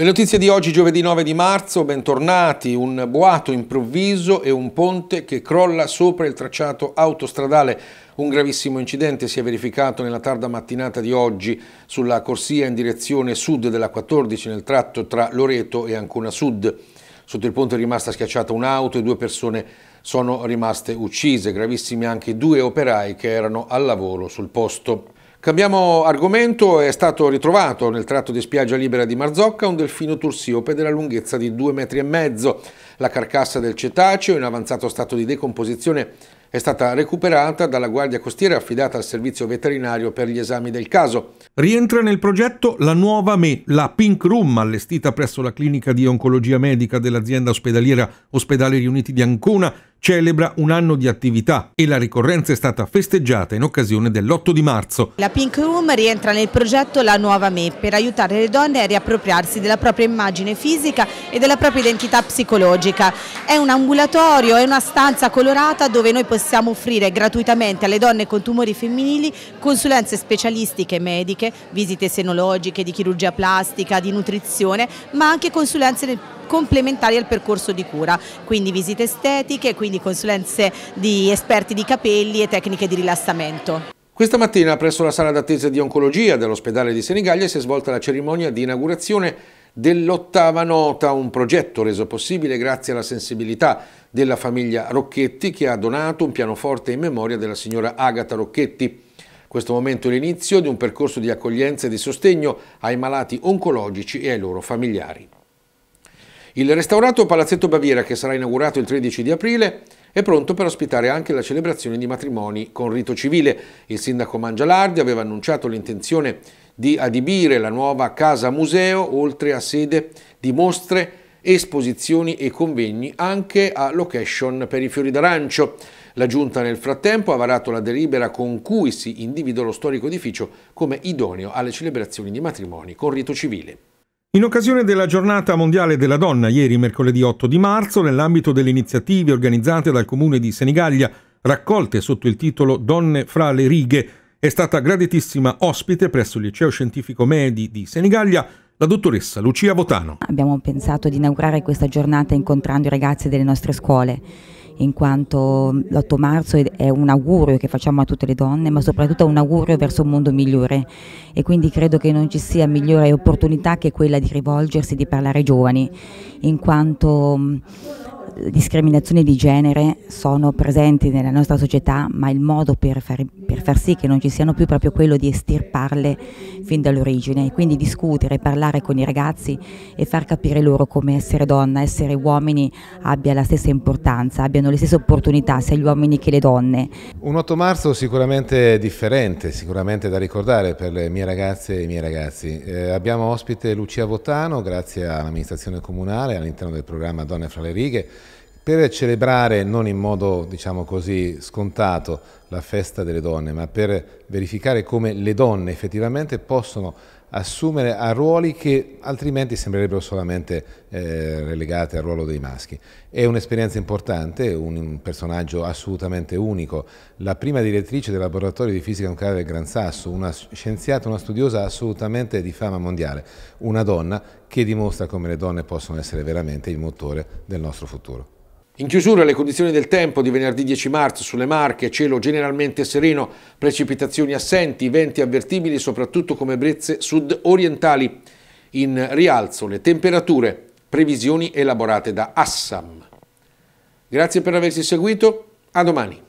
Le notizie di oggi giovedì 9 di marzo, bentornati, un boato improvviso e un ponte che crolla sopra il tracciato autostradale. Un gravissimo incidente si è verificato nella tarda mattinata di oggi sulla corsia in direzione sud della 14 nel tratto tra Loreto e Ancona Sud. Sotto il ponte è rimasta schiacciata un'auto e due persone sono rimaste uccise, gravissimi anche due operai che erano al lavoro sul posto. Cambiamo argomento, è stato ritrovato nel tratto di spiaggia libera di Marzocca un delfino tursiope della lunghezza di due metri. E mezzo. La carcassa del cetaceo, in avanzato stato di decomposizione, è stata recuperata dalla Guardia Costiera affidata al servizio veterinario per gli esami del caso. Rientra nel progetto la nuova ME, la Pink Room, allestita presso la clinica di oncologia medica dell'azienda ospedaliera Ospedali Riuniti di Ancona, celebra un anno di attività e la ricorrenza è stata festeggiata in occasione dell'8 di marzo. La Pink Room rientra nel progetto La Nuova Me per aiutare le donne a riappropriarsi della propria immagine fisica e della propria identità psicologica. È un ambulatorio, è una stanza colorata dove noi possiamo offrire gratuitamente alle donne con tumori femminili consulenze specialistiche mediche, visite senologiche, di chirurgia plastica, di nutrizione, ma anche consulenze nel complementari al percorso di cura, quindi visite estetiche, quindi consulenze di esperti di capelli e tecniche di rilassamento. Questa mattina presso la sala d'attesa di oncologia dell'ospedale di Senigallia si è svolta la cerimonia di inaugurazione dell'ottava nota, un progetto reso possibile grazie alla sensibilità della famiglia Rocchetti che ha donato un pianoforte in memoria della signora Agata Rocchetti. Questo momento è l'inizio di un percorso di accoglienza e di sostegno ai malati oncologici e ai loro familiari. Il restaurato Palazzetto Baviera, che sarà inaugurato il 13 di aprile, è pronto per ospitare anche la celebrazione di matrimoni con rito civile. Il sindaco Mangialardi aveva annunciato l'intenzione di adibire la nuova casa museo, oltre a sede di mostre, esposizioni e convegni, anche a location per i fiori d'arancio. La Giunta nel frattempo ha varato la delibera con cui si individua lo storico edificio come idoneo alle celebrazioni di matrimoni con rito civile. In occasione della giornata mondiale della donna, ieri mercoledì 8 di marzo, nell'ambito delle iniziative organizzate dal comune di Senigallia, raccolte sotto il titolo Donne fra le righe, è stata graditissima ospite presso il liceo scientifico Medi di Senigallia la dottoressa Lucia Botano. Abbiamo pensato di inaugurare questa giornata incontrando i ragazzi delle nostre scuole in quanto l'8 marzo è un augurio che facciamo a tutte le donne, ma soprattutto è un augurio verso un mondo migliore e quindi credo che non ci sia migliore opportunità che quella di rivolgersi, di parlare ai giovani, in quanto discriminazioni di genere sono presenti nella nostra società, ma il modo per far, per far sì che non ci siano più è proprio quello di estirparle fin dall'origine, quindi discutere, parlare con i ragazzi e far capire loro come essere donna, essere uomini abbia la stessa importanza, abbiano le stesse opportunità sia gli uomini che le donne. Un 8 marzo sicuramente differente, sicuramente da ricordare per le mie ragazze e i miei ragazzi. Eh, abbiamo ospite Lucia Votano, grazie all'amministrazione comunale all'interno del programma Donne fra le righe per celebrare non in modo diciamo così scontato la festa delle donne, ma per verificare come le donne effettivamente possono assumere a ruoli che altrimenti sembrerebbero solamente eh, relegati al ruolo dei maschi. È un'esperienza importante, un personaggio assolutamente unico, la prima direttrice del laboratorio di fisica nucleare del Gran Sasso, una scienziata, una studiosa assolutamente di fama mondiale, una donna che dimostra come le donne possono essere veramente il motore del nostro futuro. In chiusura le condizioni del tempo di venerdì 10 marzo sulle Marche, cielo generalmente sereno, precipitazioni assenti, venti avvertibili soprattutto come brezze sud-orientali. In rialzo le temperature, previsioni elaborate da Assam. Grazie per averci seguito, a domani.